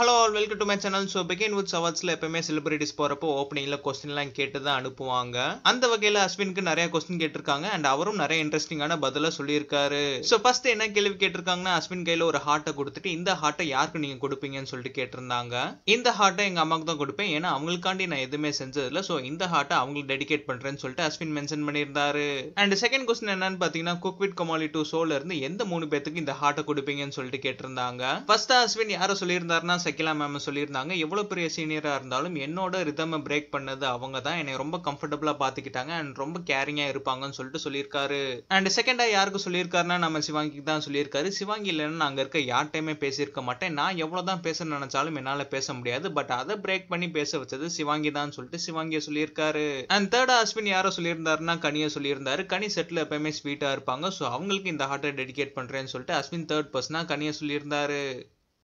hello all welcome to my channel so begin with சவால்ஸில் எப்பவுமே celebrities போகிறப்போ ஓப்பனிங்கில் கொஸ்டின்லாம் கேட்டு தான் அனுப்புவாங்க அந்த வகையில் அஸ்வினுக்கு நிறைய கொஸ்டின் கேட்டிருக்காங்க அண்ட் அவரும் நிறைய இன்ட்ரெஸ்டிங்கான பதிலாக சொல்லியிருக்காரு ஸோ ஃபர்ஸ்ட் என்ன கேள்வி கேட்டிருக்காங்கன்னா அஸ்வின் கையில் ஒரு ஹார்ட்டை கொடுத்துட்டு இந்த ஹார்ட்டை யாருக்கு நீங்கள் கொடுப்பீங்கன்னு சொல்லிட்டு கேட்டிருந்தாங்க இந்த ஹார்ட்டை எங்கள் அம்மாவுக்கு தான் கொடுப்பேன் ஏன்னா அவங்களுக்காண்டி நான் எதுவுமே செஞ்சதில்லை ஸோ இந்த ஹார்ட்டை அவங்களுக்கு டெடிகேட் பண்ணுறேன்னு சொல்லிட்டு அஸ்வின் மென்ஷன் பண்ணியிருந்தாரு அண்ட் செகண்ட் கொஸ்டின் என்னன்னு பார்த்தீங்கன்னா குக் வித் கமாலி டூ ஷோல இருந்து எந்த மூணு பேத்துக்கு இந்த ஹார்ட்டை கொடுப்பீங்கன்னு சொல்லிட்டு கேட்டிருந்தாங்க ஃபர்ஸ்ட் அஸ்வின் யாரை சொல்லியிருந்தாருன்னா சகிலா மேம் சொல்லியிருந்தாங்க எவ்வளோ பெரிய சீனியராக இருந்தாலும் என்னோட ரிதமை பிரேக் பண்ணது அவங்க தான் என்னை ரொம்ப கம்ஃபர்டபுளாக பார்த்துக்கிட்டாங்க அண்ட் ரொம்ப கேரிங்காக இருப்பாங்கன்னு சொல்லிட்டு சொல்லியிருக்காரு அண்ட் செகண்டாக யாருக்கு சொல்லியிருக்காருன்னா நம்ம சிவாங்கிக்கு தான் சொல்லியிருக்காரு சிவாங்கி இல்லைன்னா அங்கே இருக்க யார்கிட்டையுமே பேசியிருக்க மாட்டேன் நான் எவ்வளோ தான் பேச நினச்சாலும் என்னால் பேச முடியாது பட் அதை பிரேக் பண்ணி பேச வச்சது சிவாங்கி தான் சொல்லிட்டு சிவாங்கியை சொல்லியிருக்காரு அண்ட் தேர்ட் அஸ்வின் யாரோ சொல்லியிருந்தாருன்னா கனியை சொல்லியிருந்தாரு கனி செட்டில் எப்பயுமே ஸ்வீட்டாக இருப்பாங்க ஸோ அவங்களுக்கு இந்த ஹார்ட்டை டெடிகேட் பண்ணுறேன்னு சொல்லிட்டு அஸ்வின் தேர்ட் பர்சனாக கனியை சொல்லியிருந்தாரு